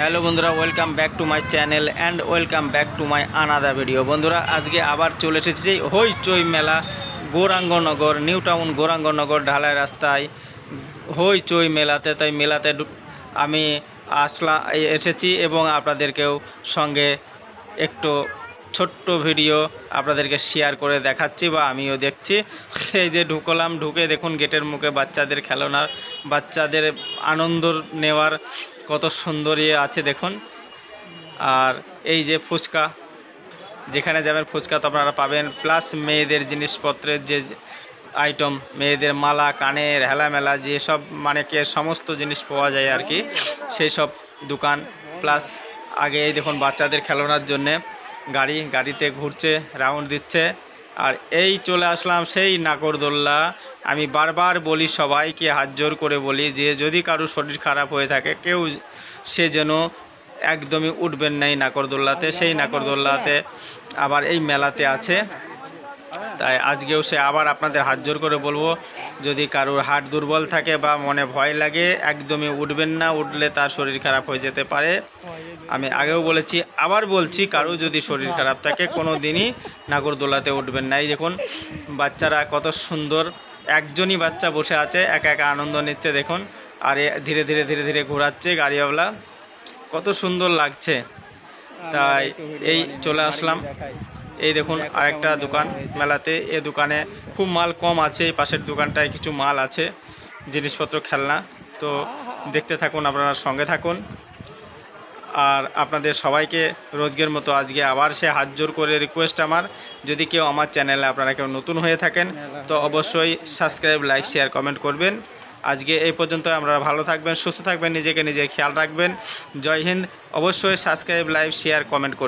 hello বন্ধুরা welcome back to my channel and welcome back to my another video বন্ধুরা আজকে আবার চলে এসেছে হই চই মেলা গৌরাঙ্গনগর নিউ টাউন গৌরাঙ্গনগর ঢালাই রাস্তায় হই চই মেলাতে তাই মেলাতে আমি আসলা এসেছি এবং আপনাদেরকেও সঙ্গে একটু ছোট্ট ভিডিও আপনাদেরকে শেয়ার করে দেখাচ্ছি বা আমিও দেখছি এই যে ঢুকলাম ঢুকে দেখুন গেটের মুখে বাচ্চাদের খেলনার বাচ্চাদের আনন্দ নেওয়ার কত সুন্দর ইয়ে আছে দেখুন আর এই যে ফুচকা যেখানে যাবেন ফুচকা তো আপনারা পাবেন প্লাস মেয়েদের জিনিসপত্রের যে আইটেম মেয়েদের মালা কানের হেলামেলা যেসব মানে কে সমস্ত জিনিস পাওয়া যায় আর কি সেই সব দোকান প্লাস আগে দেখুন বাচ্চাদের খেলোনার জন্যে গাড়ি গাড়িতে ঘুরছে রাউন্ড দিচ্ছে আর এই চলে আসলাম সেই নাকরদোল্লা আমি বারবার বলি সবাইকে হাত জোর করে বলি যে যদি কারো শরীর খারাপ হয়ে থাকে কেউ সে যেন একদমই উঠবেন নাই নাকরদোল্লাতে সেই নাকরদোল্লাতে আবার এই মেলাতে আছে তাই আজকেও সে আবার আপনাদের হাত জোর করে বলবো যদি কারোর হাট দুর্বল থাকে বা মনে ভয় লাগে একদমই উঠবেন না উঠলে তার শরীর খারাপ হয়ে যেতে পারে আমি আগেও বলেছি আবার বলছি কারো যদি শরীর খারাপ থাকে কোনো দিনই নাগরদোলাতে উঠবেন না এই দেখুন বাচ্চারা কত সুন্দর একজনই বাচ্চা বসে আছে একা একা আনন্দ নিচ্ছে দেখুন আর ধীরে ধীরে ধীরে ধীরে ঘোরাচ্ছে গাড়িওয়ালা কত সুন্দর লাগছে তাই এই চলে আসলাম এই দেখুন আরেকটা দোকান মেলাতে এ দোকানে খুব মাল কম আছে এই পাশের দোকানটায় কিছু মাল আছে জিনিসপত্র খেলনা তো দেখতে থাকুন আপনারা সঙ্গে থাকুন আর আপনাদের সবাইকে রোজগের মতো আজকে আবার সে হাত জোর করে রিকোয়েস্ট আমার যদি কেউ আমার চ্যানেলে আপনারা কেউ নতুন হয়ে থাকেন তো অবশ্যই সাবস্ক্রাইব লাইক শেয়ার কমেন্ট করবেন আজকে এই পর্যন্ত আপনারা ভালো থাকবেন সুস্থ থাকবেন নিজেকে নিজে খেয়াল রাখবেন জয় হিন্দ অবশ্যই সাবস্ক্রাইব লাইভ শেয়ার কমেন্ট করবেন